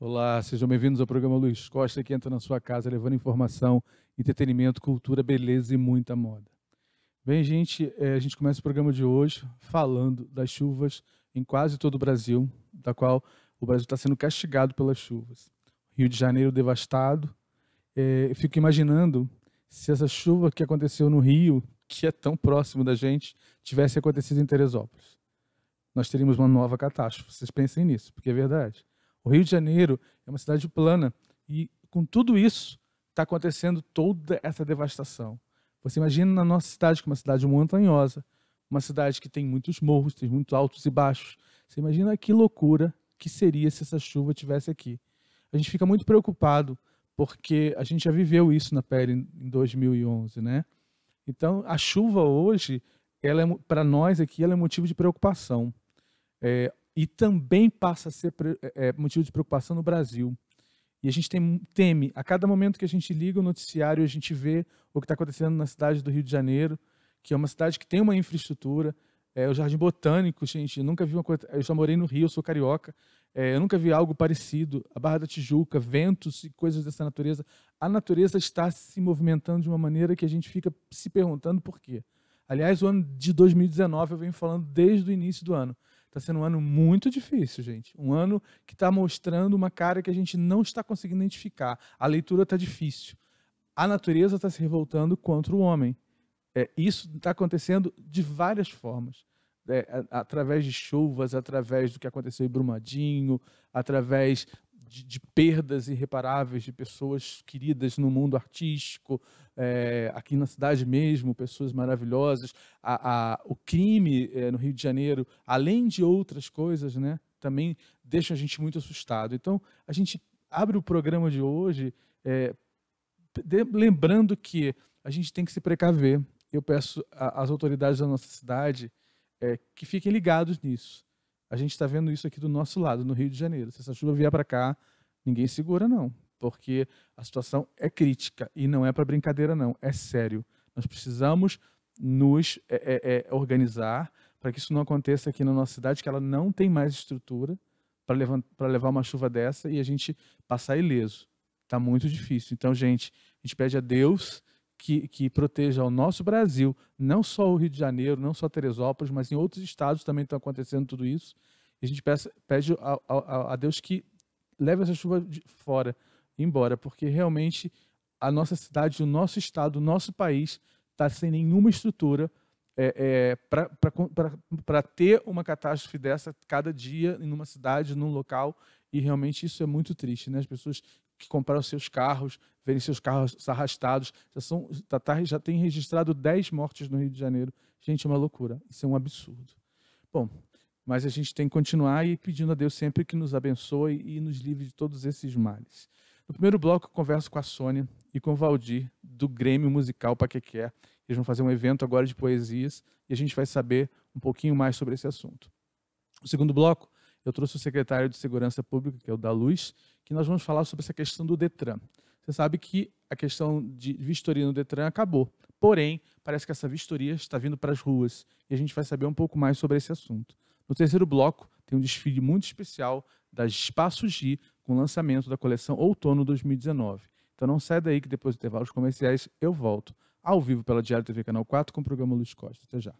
Olá, sejam bem-vindos ao programa Luiz Costa, que entra na sua casa levando informação, entretenimento, cultura, beleza e muita moda. Bem, gente, é, a gente começa o programa de hoje falando das chuvas em quase todo o Brasil, da qual o Brasil está sendo castigado pelas chuvas. Rio de Janeiro devastado. É, fico imaginando se essa chuva que aconteceu no Rio, que é tão próximo da gente, tivesse acontecido em Teresópolis. Nós teríamos uma nova catástrofe. Vocês pensem nisso, porque é verdade. O Rio de Janeiro é uma cidade plana e com tudo isso está acontecendo toda essa devastação. Você imagina na nossa cidade, que é uma cidade montanhosa, uma cidade que tem muitos morros, tem muitos altos e baixos. Você imagina que loucura que seria se essa chuva tivesse aqui. A gente fica muito preocupado porque a gente já viveu isso na pele em 2011, né? Então a chuva hoje, ela é, para nós aqui, ela é motivo de preocupação. É, e também passa a ser é, é, motivo de preocupação no Brasil. E a gente tem, teme, a cada momento que a gente liga o noticiário, a gente vê o que está acontecendo na cidade do Rio de Janeiro, que é uma cidade que tem uma infraestrutura. É, o Jardim Botânico, gente, nunca vi uma coisa. Eu já morei no Rio, sou carioca. É, eu nunca vi algo parecido. A Barra da Tijuca, ventos e coisas dessa natureza. A natureza está se movimentando de uma maneira que a gente fica se perguntando por quê. Aliás, o ano de 2019 eu venho falando desde o início do ano. Está sendo um ano muito difícil, gente. Um ano que está mostrando uma cara que a gente não está conseguindo identificar. A leitura está difícil. A natureza está se revoltando contra o homem. É, isso está acontecendo de várias formas. É, através de chuvas, através do que aconteceu em Brumadinho, através de, de, perdas irreparáveis de pessoas queridas no mundo artístico, é, aqui na cidade mesmo, pessoas maravilhosas. A, a, o crime é, no Rio de Janeiro, além de outras coisas, né, também deixa a gente muito assustado. Então, a gente abre o programa de hoje é, de, lembrando que a gente tem que se precaver. Eu peço às autoridades da nossa cidade que fiquem ligados nisso a gente está vendo isso aqui do nosso lado, no Rio de Janeiro. Se essa chuva vier para cá, ninguém segura, não. Porque a situação é crítica e não é para brincadeira, não. É sério. Nós precisamos nos é, é, é organizar para que isso não aconteça aqui na nossa cidade, que ela não tem mais estrutura para levar uma chuva dessa e a gente passar ileso. Está muito difícil. Então, gente, a gente pede a Deus que, que proteja o nosso Brasil, não só o Rio de Janeiro, não só Teresópolis, mas em outros estados também está acontecendo tudo isso. E a gente peça, pede a, a, a, Deus que leve essa chuva de fora, embora, porque realmente a nossa cidade, o nosso estado, o nosso país está sem nenhuma estrutura é, é, para ter uma catástrofe dessa cada dia, em uma cidade, num local, e realmente isso é muito triste, né? As pessoas que compraram seus carros, verem seus carros arrastados. Já, são, já tá, tem registrado 10 mortes no Rio de Janeiro. Gente, é uma loucura. Isso é um absurdo. Bom, mas a gente tem que continuar e pedindo a Deus sempre que nos abençoe e nos livre de todos esses males. No primeiro bloco, eu converso com a Sônia e com o Valdir, do Grêmio Musical Paquequer. Eles vão fazer um evento agora de poesias e a gente vai saber um pouquinho mais sobre esse assunto. No segundo bloco, eu trouxe o secretário de Segurança Pública, que é o da Luz, que nós vamos falar sobre essa questão do Detran. Você sabe que a questão de vistoria no Detran acabou. Porém, parece que essa vistoria está vindo para as ruas e a gente vai saber um pouco mais sobre esse assunto. No terceiro bloco, tem um desfile muito especial da Espaço G com o lançamento da coleção Outono 2019. Então não sai daí que depois do intervalos comerciais eu volto ao vivo pela Diário TV Canal 4 com o programa Luiz Costa. Até já.